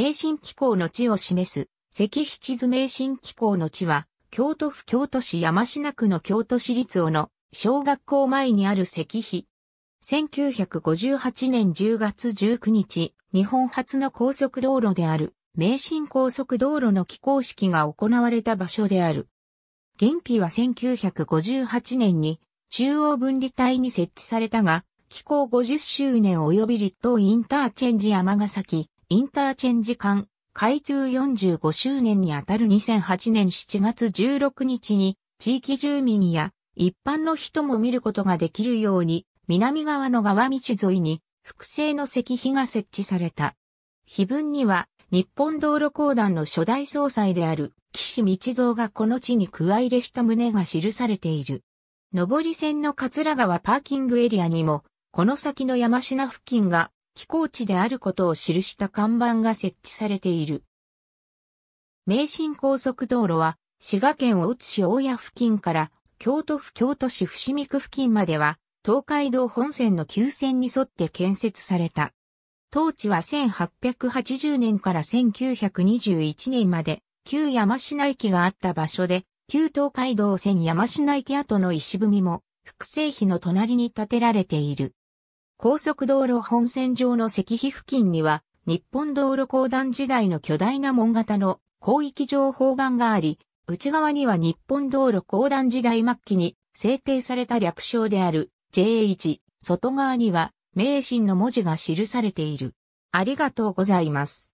名神機構の地を示す、石七図名神機構の地は、京都府京都市山科区の京都市立尾の小学校前にある石碑。1958年10月19日、日本初の高速道路である、名神高速道路の起工式が行われた場所である。原碑は1958年に中央分離帯に設置されたが、機構50周年及び立東インターチェンジ山ヶ崎、インターチェンジ間、開通45周年にあたる2008年7月16日に、地域住民や一般の人も見ることができるように、南側の川道沿いに、複製の石碑が設置された。碑文には、日本道路公団の初代総裁である、岸道蔵がこの地に加入れした旨が記されている。上り線の桂川パーキングエリアにも、この先の山品付近が寄港地であることを記した看板が設置されている。名神高速道路は、滋賀県大津市大谷付近から、京都府京都市伏見区付近までは、東海道本線の急線に沿って建設された。当地は1880年から1921年まで、旧山科駅があった場所で、旧東海道線山科駅跡の石踏みも、複製碑の隣に建てられている。高速道路本線上の石碑付近には、日本道路公団時代の巨大な門型の広域情報板があり、内側には日本道路公団時代末期に制定された略称である j h 外側には名神の文字が記されている。ありがとうございます。